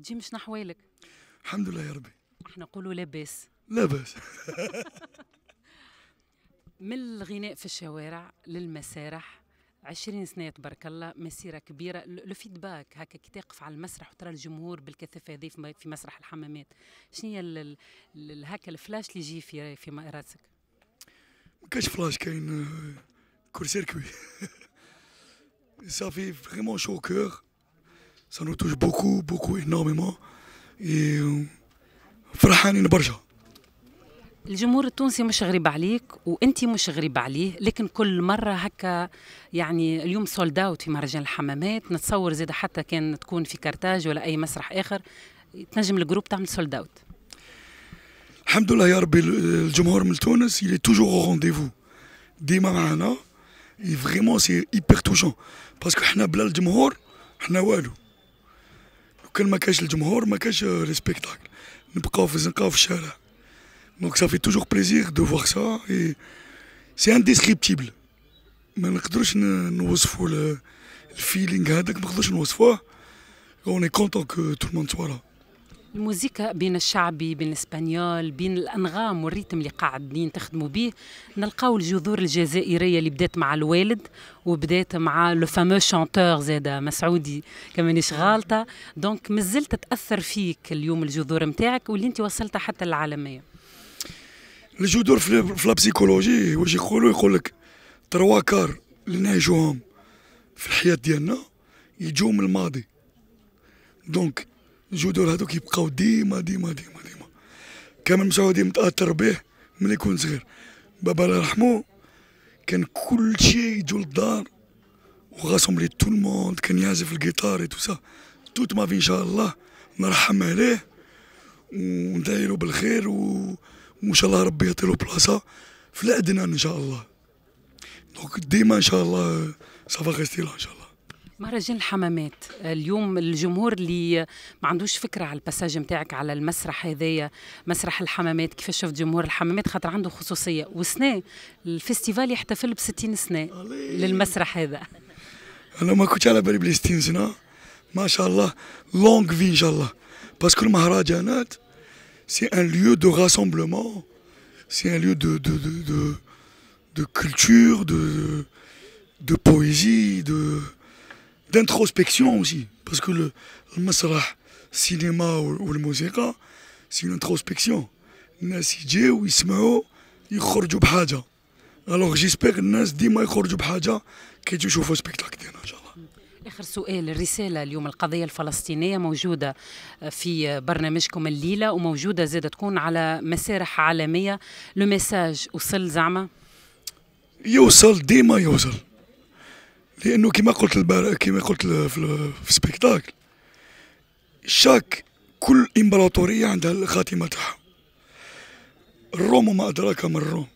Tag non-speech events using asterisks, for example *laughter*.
جيم شنو احوالك؟ الحمد لله يا ربي احنا نقولوا لاباس لاباس *laughs* من الغناء في الشوارع للمسارح 20 سنة تبارك الله مسيرة كبيرة لو فيدباك هكا كي تقف على المسرح وترى الجمهور بالكثافة هذه في مسرح الحمامات شنو هي هكا الفلاش اللي يجي في في راسك؟ ما كاش فلاش كاين كور سيركوي *laughs* صافي فريمون شوكور ça nous touche beaucoup, beaucoup, énormément. Et euh, فرحانين برشا الجمهور التونسي مش غريب عليك وانت مش غريب عليه لكن كل مره هكا يعني اليوم سولد اوت في مهرجان الحمامات نتصور زاد حتى كان تكون في كارتاج ولا اي مسرح اخر تنجم الجروب تعمل سولد اوت الحمد لله يا ربي الجمهور من تونس يلي توجور toujours au ديما معنا فريمون سي هيبر توشون باسكو حنا بلا الجمهور حنا والو Quand ma cache le je cache le spectacle. Donc ça fait toujours plaisir de voir ça c'est indescriptible. Mais le feeling, On est content que tout le monde soit là. الموسيقى بين الشعبي بين الاسبانيول بين الانغام والريتم اللي قاعدين تخدموا به نلقاو الجذور الجزائريه اللي بدات مع الوالد وبدات مع لو فامو شانتور زاده مسعودي كمانيش غالطه دونك مازلت تاثر فيك اليوم الجذور نتاعك واللي انت وصلتها حتى للعالميه الجذور في لابسيكولوجي واش يقولوا يقول لك تروا كار اللي نعيشوهم في الحياه ديالنا يجوا من الماضي دونك الجذور هادو كيبقاو ديما ديما ديما ديما كامل مسعودي متاثر به ملي كنت صغير بابا الله يرحمو كان كلشي يجو للدار لي تو الموند كان يعزف الجيتار تو سا توت ما في ان شاء الله نرحم عليه وندايرو بالخير و... ان شاء الله ربي يعطيلو بلاصه في العدنان ان شاء الله دونك ديما ان شاء الله صافا غيستيلا ان شاء الله مهرجان الحمامات اليوم الجمهور اللي ما عندوش فكره على الباساج نتاعك على المسرح هذايا مسرح الحمامات كيفاش شفت جمهور الحمامات خاطر عنده خصوصيه وسنه الفيستيفال يحتفل ب 60 سنه للمسرح هذا انا ما كنتش على بالي بلي 60 سنه ما شاء الله لونغ في ان شاء الله باسكو المهرجانات سي ان ليو دو راسومبلومون سي ان ليو دو دو دو دو, دو كولتور دو, دو, دو دو, دو d'introspection aussi. Parce que le, le masrah, cinéma ou, le musique, c'est une introspection. الناس يجيو يسمعوا يخرجوا بحاجه الوغ جيسبيغ الناس ديما يخرجوا بحاجه كيجيو يشوفوا سبيكتاك ان شاء الله اخر سؤال الرساله اليوم القضيه الفلسطينيه موجوده في برنامجكم الليله وموجوده زاد تكون على مسارح عالميه لو ميساج وصل زعما يوصل ديما يوصل لانه كما قلت البار... كما قلت في السبيكتاكل شاك كل امبراطوريه عندها الخاتمه تاعها الروم وما ادراك ما الروم